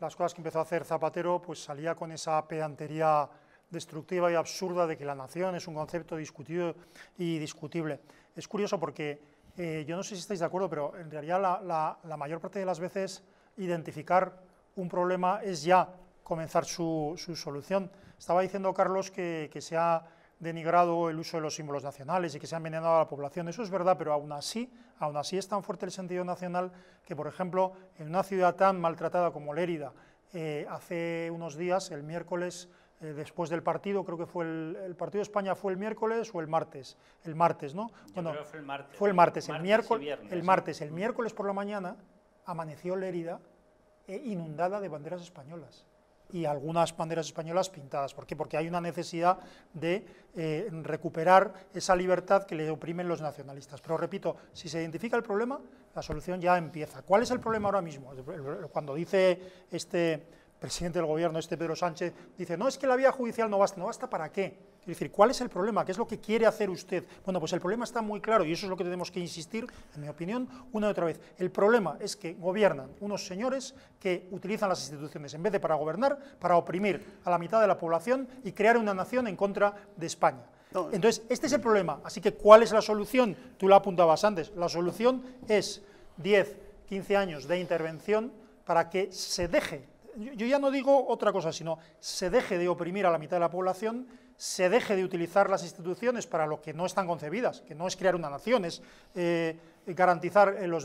las cosas que empezó a hacer Zapatero, pues salía con esa pedantería destructiva y absurda de que la nación es un concepto discutido y discutible. Es curioso porque eh, yo no sé si estáis de acuerdo, pero en realidad la, mayor parte de las veces identificar un problema es ya comenzar su, solución. Estaba diciendo Carlos que, que se ha denigrado el uso de los símbolos nacionales y que se han envenenado a la población. Eso es verdad, pero aún así, aún así es tan fuerte el sentido nacional que, por ejemplo, en una ciudad tan maltratada como Lérida, eh, hace unos días, el miércoles, eh, después del partido, creo que fue el, partido de España fue el miércoles o el martes, el martes, ¿no? Bueno, fue el martes. Fue el martes, el, miércoles, el martes, el miércoles por la mañana amaneció Lérida eh, inundada de banderas españolas y algunas banderas españolas pintadas. ¿Por qué? Porque hay una necesidad de eh, recuperar esa libertad que le oprimen los nacionalistas. Pero repito, si se identifica el problema, la solución ya empieza. ¿Cuál es el problema ahora mismo? Cuando dice este presidente del gobierno, este Pedro Sánchez, dice, no, es que la vía judicial no basta, no basta para qué. Es decir, ¿cuál es el problema? ¿Qué es lo que quiere hacer usted? Bueno, pues el problema está muy claro y eso es lo que tenemos que insistir, en mi opinión, una y otra vez. El problema es que gobiernan unos señores que utilizan las instituciones, en vez de para gobernar, para oprimir a la mitad de la población y crear una nación en contra de España. Entonces, este es el problema. Así que, ¿cuál es la solución? Tú la apuntabas antes. La solución es 10, 15 años de intervención para que se deje yo ya no digo otra cosa, sino se deje de oprimir a la mitad de la población, se deje de utilizar las instituciones para lo que no están concebidas, que no es crear una nación, es eh, garantizar eh, los derechos.